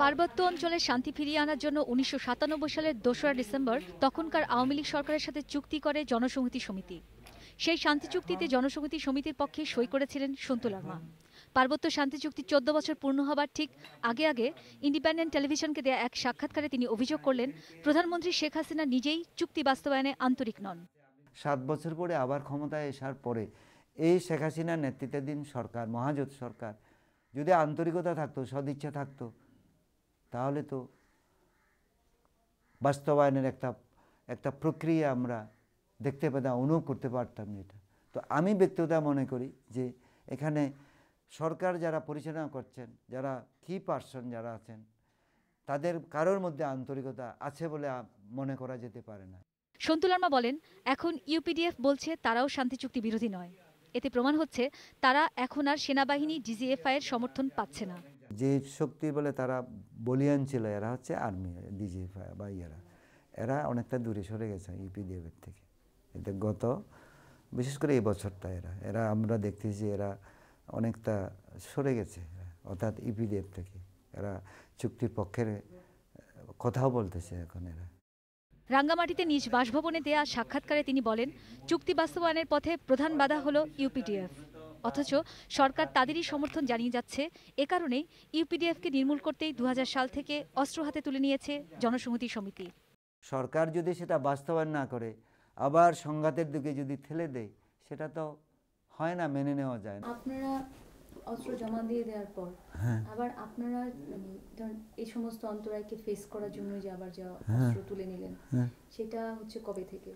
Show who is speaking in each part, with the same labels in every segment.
Speaker 1: পার্বত্য অঞ্চলে শান্তি ফিরিয়ে আনার জন্য উনিশশো সালের দোসরা ডিসেম্বর তখনকার আওয়ামী লীগ সরকারের সাথে চুক্তি করে জনসংহতি সমিতি সেই শান্তি চুক্তিতে জনসংহতি সমিতির পক্ষে সই করেছিলেন সন্তু লামা পার্বত্য শান্তি চুক্তি চোদ্দ বছর পূর্ণ হবার ঠিক আগে আগে ইন্ডিপেন্ডেন্ট টেলিভিশনকে দেয়া এক সাক্ষাৎকারে তিনি অভিযোগ করলেন প্রধানমন্ত্রী শেখ হাসিনা নিজেই চুক্তি বাস্তবায়নে আন্তরিক নন
Speaker 2: সাত বছর পরে আবার ক্ষমতায় আসার পরে এই শেখ হাসিনা নেতৃত্বাধীন সরকার মহাজোট সরকার যদি আন্তরিকতা থাকতো সদিচ্ছা থাকতো তাহলে তো বাস্তবায়নের একটা একটা প্রক্রিয়া আমরা দেখতে পেতাম অনুভব করতে পারতাম যেটা তো আমি ব্যক্তিগতা মনে করি যে এখানে সরকার যারা পরিচালনা করছেন যারা কি পার্সন যারা আছেন তাদের কারোর মধ্যে আন্তরিকতা আছে বলে মনে করা যেতে পারে না
Speaker 1: সন্তুলার্মা বলেন এখন ইউপিডিএফ বলছে তারাও শান্তি চুক্তি বিরোধী নয় এতে প্রমাণ হচ্ছে তারা এখন আর সেনাবাহিনী ডিজিএফআই এর সমর্থন পাচ্ছে না
Speaker 2: যে শক্তি বলে তারা বলিয়ান ছিল এরা হচ্ছে আর্মি ডিজিএফআই বা ইয়ারা এরা অনেকটা দূরে সরে গেছে ইপিডিএফের থেকে এতে গত বিশেষ করে এই বছরটা এরা এরা আমরা দেখতেছি এরা অনেকটা সরে গেছে অর্থাৎ ইপিডিএফ থেকে এরা চুক্তির পক্ষের কথাও বলতেছে এখন এরা
Speaker 1: রাঙ্গামাটিতে নিজ বাসভবনে দেয়া সাক্ষাৎকারে তিনি বলেন চুক্তি বাস্তবায়নের পথে প্রধান বাধা হল ইউপিডিএফ অথচ সরকার তাদেরই সমর্থন জানিয়ে যাচ্ছে এ কারণেই ইউপিডিএফকে নির্মূল করতেই দু সাল থেকে অস্ত্র হাতে তুলে নিয়েছে জনসমিতি সমিতি
Speaker 2: সরকার যদি সেটা বাস্তবায়ন না করে আবার সংঘাতের দিকে যদি ঠেলে দেয় সেটা তো হয় না মেনে নেওয়া যায় না
Speaker 1: আপনারা অস্ত্র জমা দিয়ে দেওয়ার পর হ্যাঁ। আবার আপনারা মানে, এই সমস্ত অন্তরায়কে ফেস করার জন্য যে আবার যা অস্ত্র হ্যাঁ। তুলে নিলেন হ্যাঁ। সেটা হচ্ছে কবে থেকে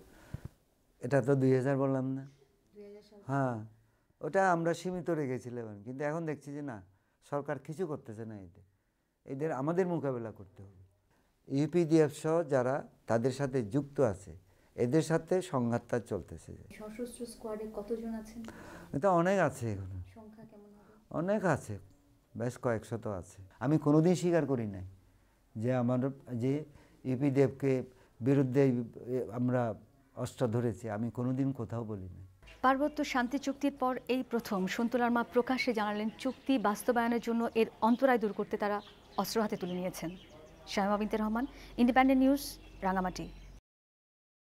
Speaker 2: এটা তো দুই হাজার বললাম না হ্যাঁ ওটা আমরা সীমিত রেখেছিলাম কিন্তু এখন দেখছি যে না সরকার কিছু করতেছে না এতে এদের আমাদের মোকাবেলা করতে হবে ইউপিডিএফ সহ যারা তাদের সাথে যুক্ত আছে এদের সাথে সংঘাতটা চলতেছে
Speaker 1: সশস্ত্র স্কোয়াডে কতজন আছেন
Speaker 2: এটা অনেক আছে এখন অনেক আছে বেশ কয়েকশত আছে আমি কোনোদিন স্বীকার করি নাই যে আমার যে ইউপি দেবকে বিরুদ্ধে আমরা অস্ত্র ধরেছি আমি কোনোদিন কোথাও বলি না
Speaker 1: পার্বত্য শান্তি চুক্তির পর এই প্রথম সন্তুলার মা প্রকাশ্যে জানালেন চুক্তি বাস্তবায়নের জন্য এর অন্তরায় দূর করতে তারা অস্ত্র হাতে তুলে নিয়েছেন শাহমা বিনতে রহমান ইন্ডিপেন্ডেন্ট নিউজ রাঙামাটি